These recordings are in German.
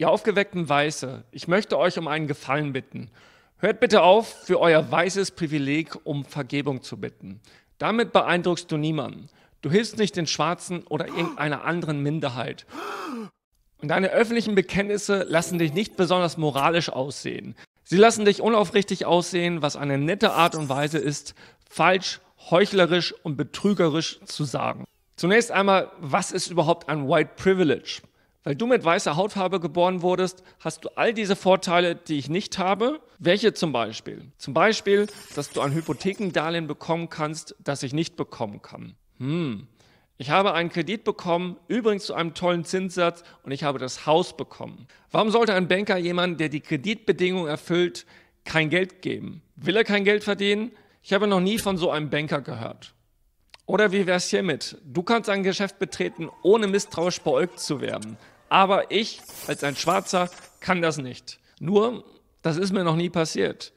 Ihr aufgeweckten Weiße, ich möchte euch um einen Gefallen bitten. Hört bitte auf, für euer weißes Privileg um Vergebung zu bitten. Damit beeindruckst du niemanden. Du hilfst nicht den Schwarzen oder irgendeiner anderen Minderheit. Und deine öffentlichen Bekenntnisse lassen dich nicht besonders moralisch aussehen. Sie lassen dich unaufrichtig aussehen, was eine nette Art und Weise ist, falsch, heuchlerisch und betrügerisch zu sagen. Zunächst einmal, was ist überhaupt ein White Privilege? Weil du mit weißer Hautfarbe geboren wurdest, hast du all diese Vorteile, die ich nicht habe. Welche zum Beispiel? Zum Beispiel, dass du ein Hypothekendarlehen bekommen kannst, das ich nicht bekommen kann. Hm. Ich habe einen Kredit bekommen, übrigens zu einem tollen Zinssatz, und ich habe das Haus bekommen. Warum sollte ein Banker jemandem, der die Kreditbedingungen erfüllt, kein Geld geben? Will er kein Geld verdienen? Ich habe noch nie von so einem Banker gehört. Oder wie wär's hiermit? Du kannst ein Geschäft betreten, ohne misstrauisch beäugt zu werden. Aber ich, als ein Schwarzer, kann das nicht. Nur, das ist mir noch nie passiert.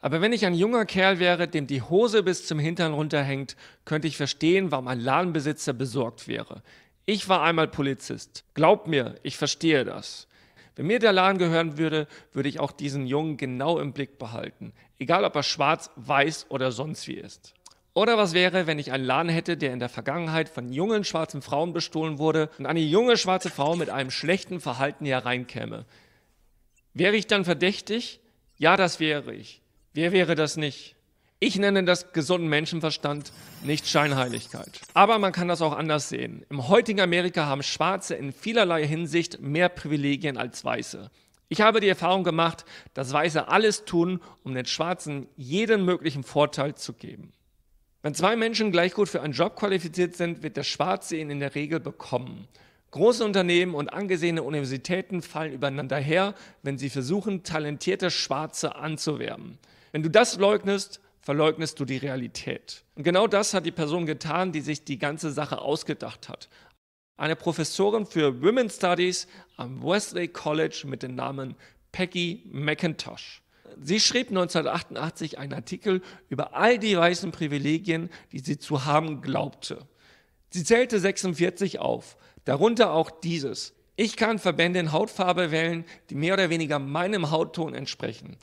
Aber wenn ich ein junger Kerl wäre, dem die Hose bis zum Hintern runterhängt, könnte ich verstehen, warum ein Ladenbesitzer besorgt wäre. Ich war einmal Polizist. Glaub mir, ich verstehe das. Wenn mir der Laden gehören würde, würde ich auch diesen Jungen genau im Blick behalten. Egal, ob er schwarz, weiß oder sonst wie ist. Oder was wäre, wenn ich einen Laden hätte, der in der Vergangenheit von jungen schwarzen Frauen bestohlen wurde und eine junge schwarze Frau mit einem schlechten Verhalten hier reinkäme? Wäre ich dann verdächtig? Ja, das wäre ich. Wer wäre das nicht? Ich nenne das gesunden Menschenverstand, nicht Scheinheiligkeit. Aber man kann das auch anders sehen. Im heutigen Amerika haben Schwarze in vielerlei Hinsicht mehr Privilegien als Weiße. Ich habe die Erfahrung gemacht, dass Weiße alles tun, um den Schwarzen jeden möglichen Vorteil zu geben. Wenn zwei Menschen gleich gut für einen Job qualifiziert sind, wird der Schwarze ihn in der Regel bekommen. Große Unternehmen und angesehene Universitäten fallen übereinander her, wenn sie versuchen, talentierte Schwarze anzuwerben. Wenn du das leugnest, verleugnest du die Realität. Und genau das hat die Person getan, die sich die ganze Sache ausgedacht hat. Eine Professorin für Women's Studies am Wesley College mit dem Namen Peggy McIntosh sie schrieb 1988 einen Artikel über all die weißen Privilegien, die sie zu haben glaubte. Sie zählte 46 auf, darunter auch dieses. Ich kann Verbände in Hautfarbe wählen, die mehr oder weniger meinem Hautton entsprechen.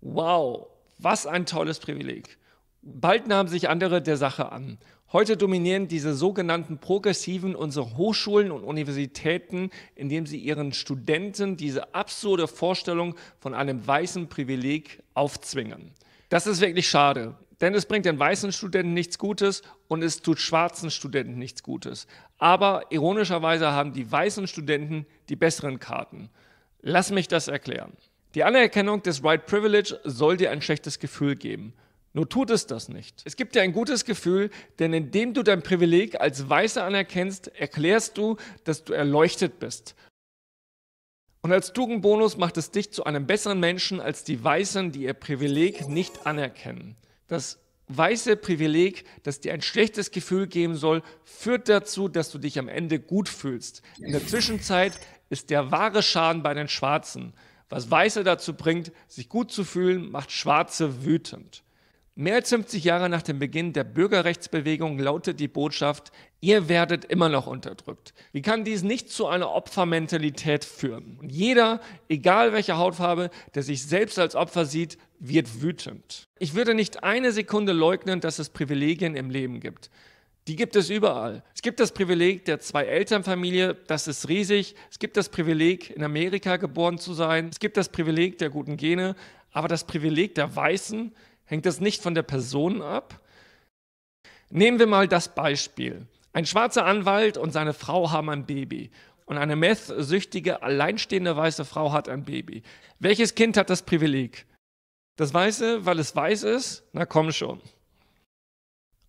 Wow, was ein tolles Privileg. Bald nahmen sich andere der Sache an. Heute dominieren diese sogenannten Progressiven unsere Hochschulen und Universitäten, indem sie ihren Studenten diese absurde Vorstellung von einem weißen Privileg aufzwingen. Das ist wirklich schade, denn es bringt den weißen Studenten nichts Gutes und es tut schwarzen Studenten nichts Gutes. Aber ironischerweise haben die weißen Studenten die besseren Karten. Lass mich das erklären. Die Anerkennung des right Privilege soll dir ein schlechtes Gefühl geben. Nur tut es das nicht. Es gibt dir ein gutes Gefühl, denn indem du dein Privileg als Weißer anerkennst, erklärst du, dass du erleuchtet bist. Und als Tugendbonus macht es dich zu einem besseren Menschen als die Weißen, die ihr Privileg nicht anerkennen. Das weiße Privileg, das dir ein schlechtes Gefühl geben soll, führt dazu, dass du dich am Ende gut fühlst. In der Zwischenzeit ist der wahre Schaden bei den Schwarzen. Was Weiße dazu bringt, sich gut zu fühlen, macht Schwarze wütend. Mehr als 50 Jahre nach dem Beginn der Bürgerrechtsbewegung lautet die Botschaft, ihr werdet immer noch unterdrückt. Wie kann dies nicht zu einer Opfermentalität führen? Und jeder, egal welche Hautfarbe, der sich selbst als Opfer sieht, wird wütend. Ich würde nicht eine Sekunde leugnen, dass es Privilegien im Leben gibt. Die gibt es überall. Es gibt das Privileg der Zwei-Eltern-Familie, das ist riesig. Es gibt das Privileg, in Amerika geboren zu sein. Es gibt das Privileg der guten Gene. Aber das Privileg der Weißen, hängt das nicht von der Person ab? Nehmen wir mal das Beispiel. Ein schwarzer Anwalt und seine Frau haben ein Baby. Und eine meth-süchtige, alleinstehende weiße Frau hat ein Baby. Welches Kind hat das Privileg? Das Weiße, weil es weiß ist? Na komm schon.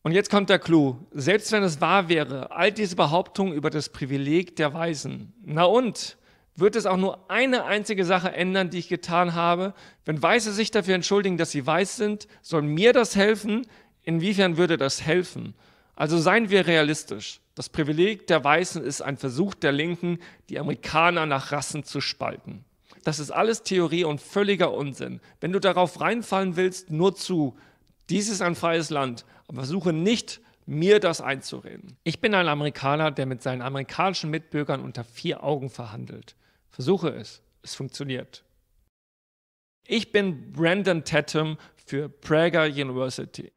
Und jetzt kommt der Clou. Selbst wenn es wahr wäre, all diese Behauptungen über das Privileg der Weißen. Na und? wird es auch nur eine einzige Sache ändern, die ich getan habe. Wenn Weiße sich dafür entschuldigen, dass sie weiß sind, soll mir das helfen? Inwiefern würde das helfen? Also seien wir realistisch. Das Privileg der Weißen ist ein Versuch der Linken, die Amerikaner nach Rassen zu spalten. Das ist alles Theorie und völliger Unsinn. Wenn du darauf reinfallen willst, nur zu. Dies ist ein freies Land, aber versuche nicht mir das einzureden. Ich bin ein Amerikaner, der mit seinen amerikanischen Mitbürgern unter vier Augen verhandelt. Versuche es, es funktioniert. Ich bin Brandon Tatum für Prager University.